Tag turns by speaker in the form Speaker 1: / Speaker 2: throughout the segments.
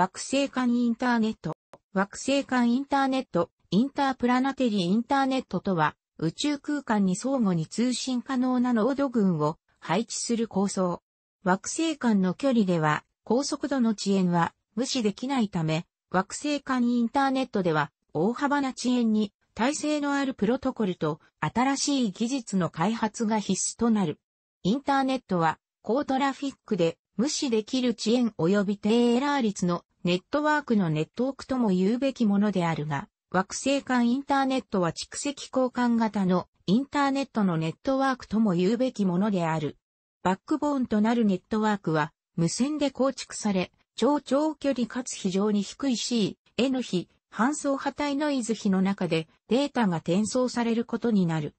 Speaker 1: 惑星間インターネット。惑星間インターネット、インタープラナテリインターネットとは、宇宙空間に相互に通信可能な濃度群を配置する構想。惑星間の距離では、高速度の遅延は無視できないため、惑星間インターネットでは、大幅な遅延に耐性のあるプロトコルと新しい技術の開発が必須となる。インターネットは高トラフィックで無視できる遅延及び低エラー率のネットワークのネットワークとも言うべきものであるが、惑星間インターネットは蓄積交換型のインターネットのネットワークとも言うべきものである。バックボーンとなるネットワークは無線で構築され、超長距離かつ非常に低い C、の比、搬送波体ノイズ比の中でデータが転送されることになる。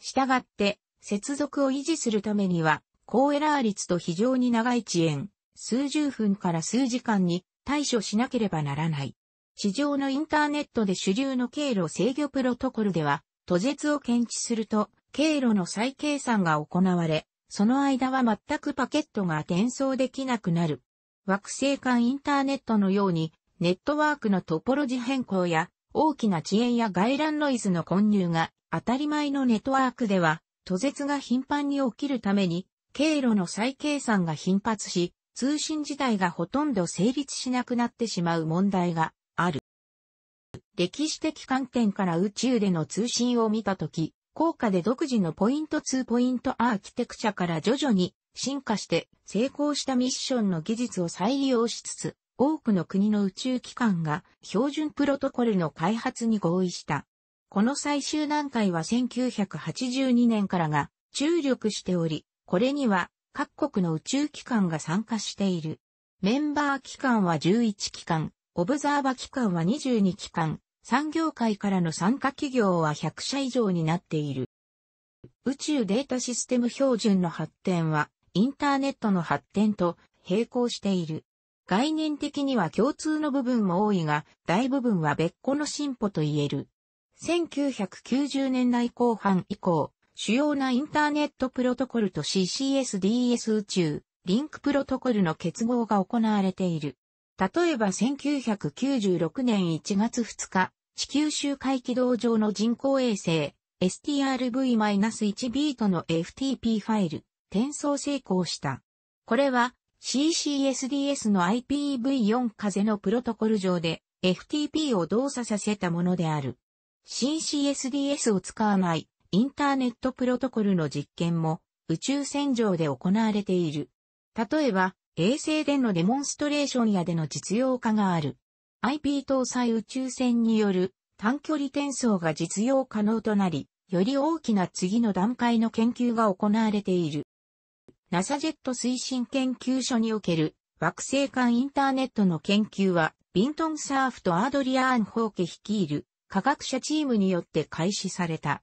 Speaker 1: したがって、接続を維持するためには、高エラー率と非常に長い遅延、数十分から数時間に対処しなければならない。市場のインターネットで主流の経路制御プロトコルでは、途絶を検知すると、経路の再計算が行われ、その間は全くパケットが転送できなくなる。惑星間インターネットのように、ネットワークのトポロジ変更や、大きな遅延や外乱ノイズの混入が当たり前のネットワークでは、途絶が頻繁に起きるために、経路の再計算が頻発し、通信自体がほとんど成立しなくなってしまう問題がある。歴史的観点から宇宙での通信を見たとき、効果で独自のポイント2ポイントアーキテクチャから徐々に進化して成功したミッションの技術を再利用しつつ、多くの国の宇宙機関が標準プロトコルの開発に合意した。この最終段階は1982年からが注力しており、これには各国の宇宙機関が参加している。メンバー機関は11機関、オブザーバ機関は22機関、産業界からの参加企業は100社以上になっている。宇宙データシステム標準の発展は、インターネットの発展と並行している。概念的には共通の部分も多いが、大部分は別個の進歩と言える。1990年代後半以降、主要なインターネットプロトコルと CCSDS 宇宙、リンクプロトコルの結合が行われている。例えば1996年1月2日、地球周回軌道上の人工衛星、strv-1 ビートの FTP ファイル、転送成功した。これは CCSDS の IPv4 風のプロトコル上で FTP を動作させたものである。CCSDS を使わないインターネットプロトコルの実験も宇宙船上で行われている。例えば、衛星でのデモンストレーションやでの実用化がある。IP 搭載宇宙船による短距離転送が実用可能となり、より大きな次の段階の研究が行われている。NASA ジェット推進研究所における惑星間インターネットの研究は、ビントン・サーフとアードリアーン・ホーケ率いる科学者チームによって開始された。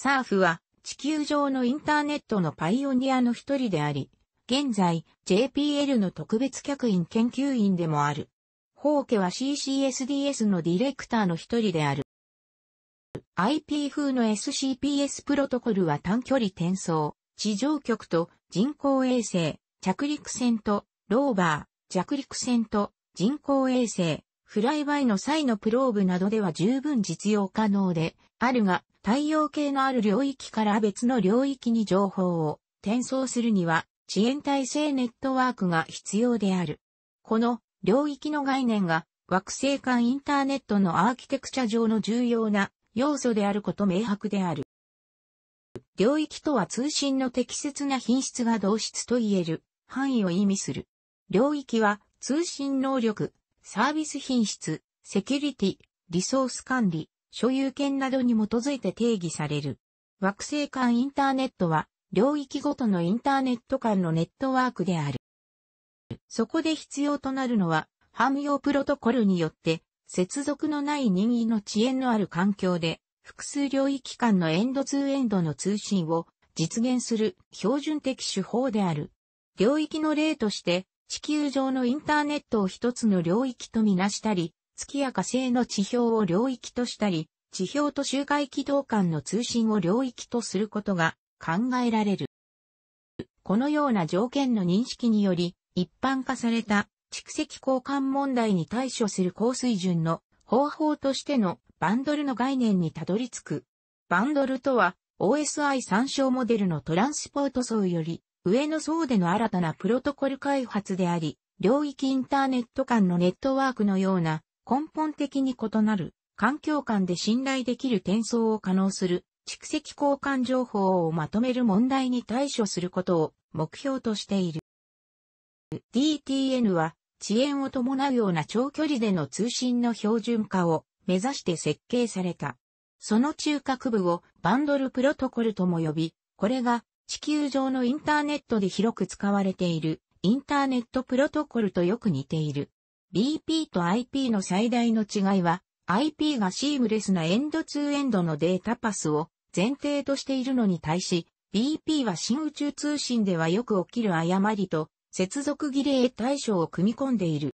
Speaker 1: サーフは地球上のインターネットのパイオニアの一人であり、現在 JPL の特別客員研究員でもある。ホーケは CCSDS のディレクターの一人である。IP 風の SCPS プロトコルは短距離転送、地上局と人工衛星、着陸船とローバー、着陸船と人工衛星、フライバイの際のプローブなどでは十分実用可能であるが、太陽系のある領域から別の領域に情報を転送するには遅延体制ネットワークが必要である。この領域の概念が惑星間インターネットのアーキテクチャ上の重要な要素であること明白である。領域とは通信の適切な品質が同質と言える範囲を意味する。領域は通信能力、サービス品質、セキュリティ、リソース管理、所有権などに基づいて定義される。惑星間インターネットは、領域ごとのインターネット間のネットワークである。そこで必要となるのは、汎用プロトコルによって、接続のない任意の遅延のある環境で、複数領域間のエンドツーエンドの通信を実現する標準的手法である。領域の例として、地球上のインターネットを一つの領域とみなしたり、月や火星の地表を領域としたり、地表と周回軌道間の通信を領域とすることが考えられる。このような条件の認識により、一般化された蓄積交換問題に対処する高水準の方法としてのバンドルの概念にたどり着く。バンドルとは OSI 参照モデルのトランスポート層より上の層での新たなプロトコル開発であり、領域インターネット間のネットワークのような根本的に異なる環境間で信頼できる転送を可能する蓄積交換情報をまとめる問題に対処することを目標としている。DTN は遅延を伴うような長距離での通信の標準化を目指して設計された。その中核部をバンドルプロトコルとも呼び、これが地球上のインターネットで広く使われているインターネットプロトコルとよく似ている。BP と IP の最大の違いは、IP がシームレスなエンドツーエンドのデータパスを前提としているのに対し、BP は新宇宙通信ではよく起きる誤りと接続儀礼対象を組み込んでいる。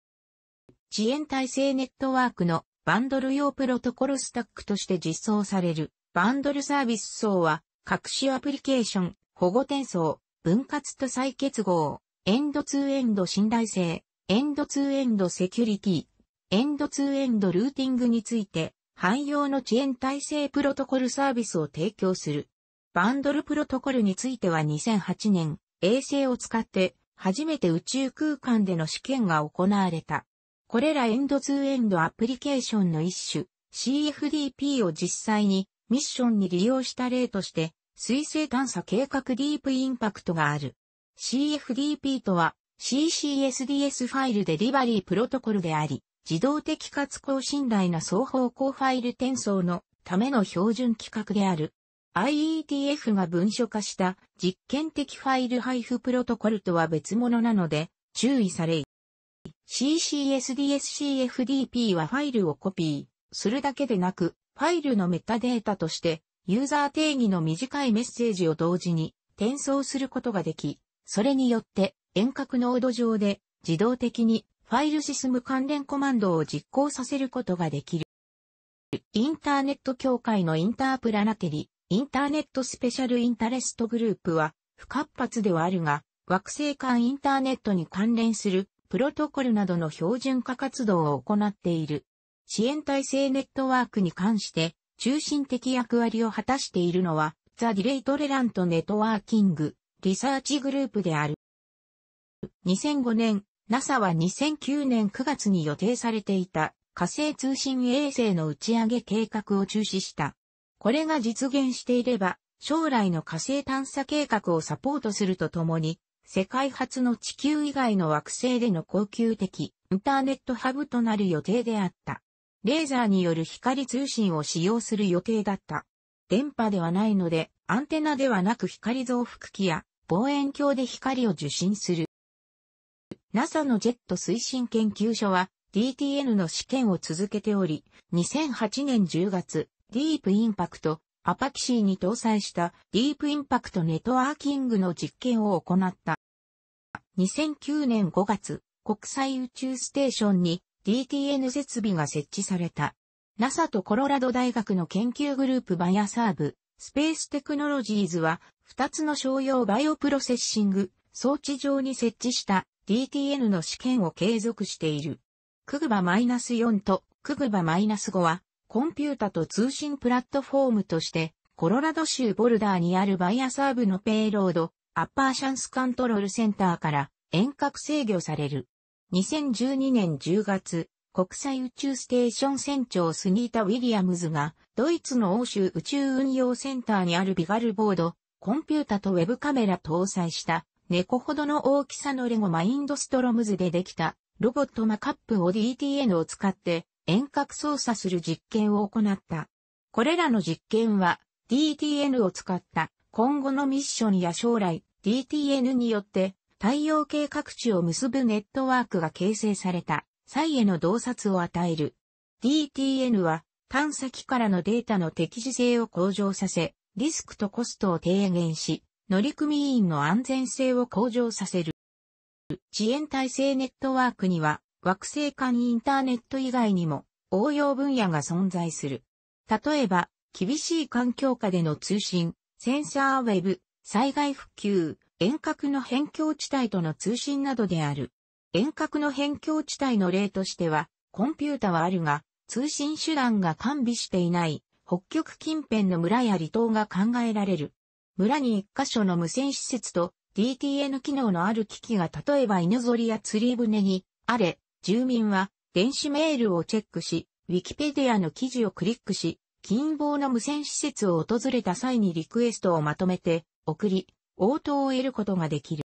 Speaker 1: 遅延耐性ネットワークのバンドル用プロトコルスタックとして実装されるバンドルサービス層は各種アプリケーション、保護転送、分割と再結合、エンドツーエンド信頼性、エンドツーエンドセキュリティ、エンドツーエンドルーティングについて、汎用の遅延体制プロトコルサービスを提供する。バンドルプロトコルについては2008年、衛星を使って、初めて宇宙空間での試験が行われた。これらエンドツーエンドアプリケーションの一種、CFDP を実際にミッションに利用した例として水星探査計画ディープインパクトがある。CFDP とは CCSDS ファイルデリバリープロトコルであり、自動的かつ高信頼な双方向ファイル転送のための標準規格である。IETF が文書化した実験的ファイル配布プロトコルとは別物なので注意されい。CCSDSCFDP はファイルをコピーするだけでなく、ファイルのメタデータとしてユーザー定義の短いメッセージを同時に転送することができ、それによって遠隔ノード上で自動的にファイルシスム関連コマンドを実行させることができる。インターネット協会のインタープラナテリ、インターネットスペシャルインタレストグループは不活発ではあるが、惑星間インターネットに関連するプロトコルなどの標準化活動を行っている。支援体制ネットワークに関して、中心的役割を果たしているのは、ザ・ディレイトレラント・ネットワーキング・リサーチグループである。2005年、NASA は2009年9月に予定されていた火星通信衛星の打ち上げ計画を中止した。これが実現していれば、将来の火星探査計画をサポートするとともに、世界初の地球以外の惑星での恒久的インターネットハブとなる予定であった。レーザーによる光通信を使用する予定だった。電波ではないので、アンテナではなく光増幅器や望遠鏡で光を受信する。NASA のジェット推進研究所は DTN の試験を続けており、2008年10月、ディープインパクト、アパキシーに搭載したディープインパクトネットワーキングの実験を行った。2009年5月、国際宇宙ステーションに DTN 設備が設置された。NASA とコロラド大学の研究グループバイアサーブ、スペーステクノロジーズは、2つの商用バイオプロセッシング装置上に設置した DTN の試験を継続している。クグバ -4 とクグバ -5 は、コンピュータと通信プラットフォームとして、コロラド州ボルダーにあるバイアサーブのペイロード、アッパーシャンスカントロールセンターから遠隔制御される。2012年10月、国際宇宙ステーション船長スニータ・ウィリアムズが、ドイツの欧州宇宙運用センターにあるビガルボード、コンピュータとウェブカメラ搭載した、猫ほどの大きさのレゴマインドストロムズでできた、ロボットマカップを DTN を使って、遠隔操作する実験を行った。これらの実験は、DTN を使った、今後のミッションや将来、DTN によって、太陽系各地を結ぶネットワークが形成された際への洞察を与える。DTN は探査機からのデータの適時性を向上させ、リスクとコストを低減し、乗組員の安全性を向上させる。遅延体制ネットワークには惑星間インターネット以外にも応用分野が存在する。例えば、厳しい環境下での通信、センサーウェブ、災害復旧、遠隔の辺境地帯との通信などである。遠隔の辺境地帯の例としては、コンピュータはあるが、通信手段が完備していない北極近辺の村や離島が考えられる。村に一箇所の無線施設と DTN 機能のある機器が例えば犬ぞりや釣り船にあれ、住民は電子メールをチェックし、ウィキペディアの記事をクリックし、近傍の無線施設を訪れた際にリクエストをまとめて送り、応答を得ることができる。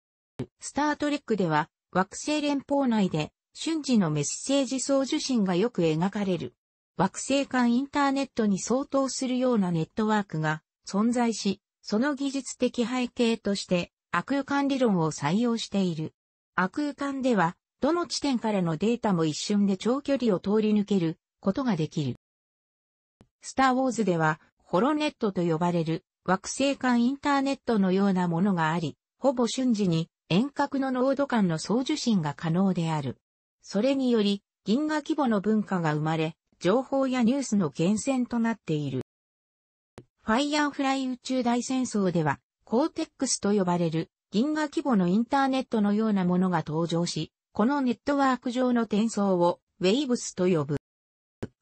Speaker 1: スタートレックでは、惑星連邦内で瞬時のメッセージ送受信がよく描かれる。惑星間インターネットに相当するようなネットワークが存在し、その技術的背景として悪空間理論を採用している。悪空間では、どの地点からのデータも一瞬で長距離を通り抜けることができる。スターウォーズでは、ホロネットと呼ばれる惑星間インターネットのようなものがあり、ほぼ瞬時に遠隔の濃度間の送受信が可能である。それにより、銀河規模の文化が生まれ、情報やニュースの源泉となっている。ファイヤーフライ宇宙大戦争では、コーテックスと呼ばれる銀河規模のインターネットのようなものが登場し、このネットワーク上の転送をウェイブスと呼ぶ。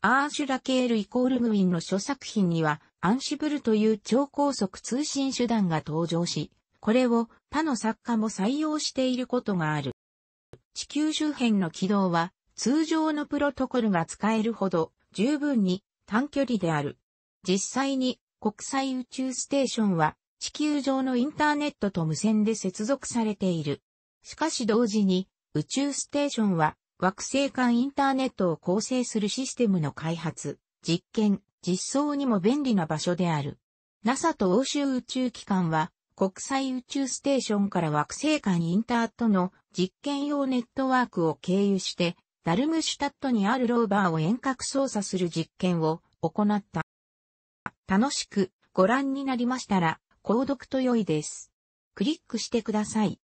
Speaker 1: アーシュラ・ケール・イコール・ムィンの諸作品には、アンシブルという超高速通信手段が登場し、これを他の作家も採用していることがある。地球周辺の軌道は通常のプロトコルが使えるほど十分に短距離である。実際に国際宇宙ステーションは地球上のインターネットと無線で接続されている。しかし同時に宇宙ステーションは惑星間インターネットを構成するシステムの開発、実験、実装にも便利な場所である。NASA と欧州宇宙機関は、国際宇宙ステーションから惑星間インターとの実験用ネットワークを経由して、ダルムシュタットにあるローバーを遠隔操作する実験を行った。楽しくご覧になりましたら、購読と良いです。クリックしてください。